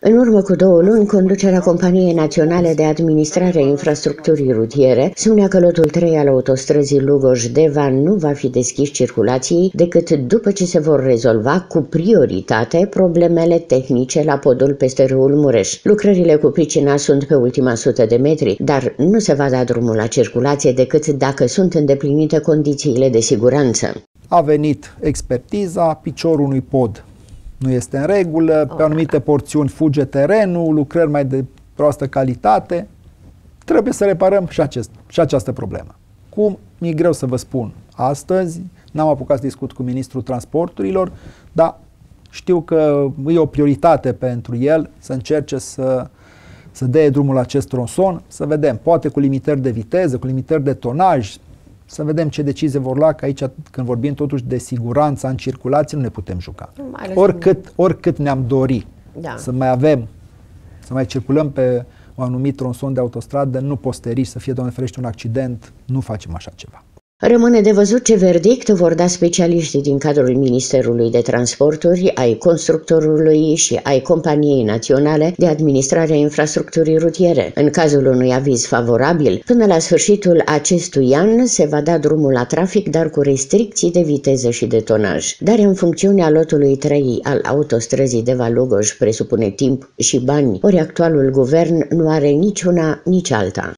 În urmă cu două luni, conducerea Companiei Naționale de Administrare a Infrastructurii Rutiere spunea că lotul 3 al autostrăzii Lugoj-Deva nu va fi deschis circulației decât după ce se vor rezolva cu prioritate problemele tehnice la podul peste râul Mureș. Lucrările cu pricina sunt pe ultima sută de metri, dar nu se va da drumul la circulație decât dacă sunt îndeplinite condițiile de siguranță. A venit expertiza piciorului pod nu este în regulă, pe anumite porțiuni fuge terenul, lucrări mai de proastă calitate. Trebuie să reparăm și, acest, și această problemă. Cum? Mi-e greu să vă spun astăzi, n-am apucat să discut cu ministrul transporturilor, dar știu că e o prioritate pentru el să încerce să, să dea drumul acest tronson, să vedem, poate cu limitări de viteză, cu limitări de tonaj, să vedem ce decizie vor lua, că aici când vorbim totuși de siguranța în circulație nu ne putem juca. Oricât, oricât ne-am dori da. să mai avem, să mai circulăm pe un anumit tronson de autostradă, nu posteri să fie, doamne ferește, un accident, nu facem așa ceva. Rămâne de văzut ce verdict vor da specialiștii din cadrul Ministerului de Transporturi, ai constructorului și ai Companiei Naționale de Administrare a Infrastructurii Rutiere. În cazul unui aviz favorabil, până la sfârșitul acestui an se va da drumul la trafic, dar cu restricții de viteză și de tonaj. Dar în funcțiunea lotului 3 al autostrăzii de Valugoș presupune timp și bani, ori actualul guvern nu are niciuna, nici alta.